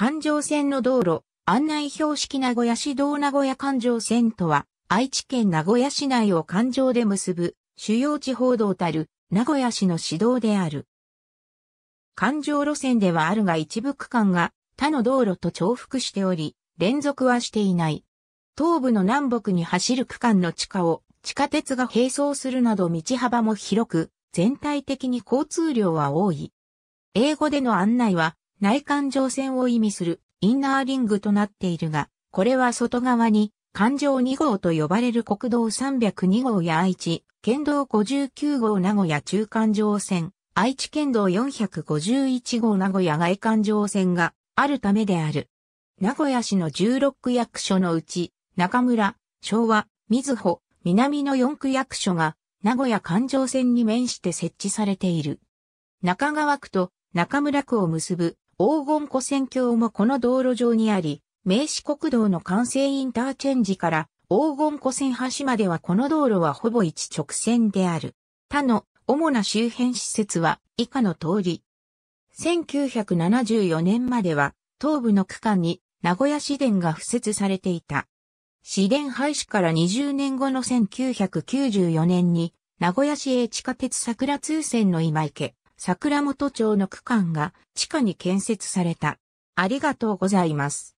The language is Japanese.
環状線の道路、案内標識名古屋市道名古屋環状線とは、愛知県名古屋市内を環状で結ぶ、主要地方道たる、名古屋市の市道である。環状路線ではあるが一部区間が他の道路と重複しており、連続はしていない。東部の南北に走る区間の地下を地下鉄が並走するなど道幅も広く、全体的に交通量は多い。英語での案内は内環状線を意味するインナーリングとなっているが、これは外側に環状2号と呼ばれる国道302号や愛知、県道59号名古屋中環状線、愛知県道451号名古屋外環状線があるためである。名古屋市の16区役所のうち、中村、昭和、水穂、南の4区役所が、名古屋環状線に面して設置されている。中川区と中村区を結ぶ黄金湖線橋もこの道路上にあり、名士国道の完成インターチェンジから黄金湖線橋まではこの道路はほぼ一直線である。他の主な周辺施設は以下の通り。1974年までは東部の区間に名古屋市電が付設されていた。市電廃止から20年後の1994年に名古屋市営地下鉄桜通線の今池、桜本町の区間が地下に建設された。ありがとうございます。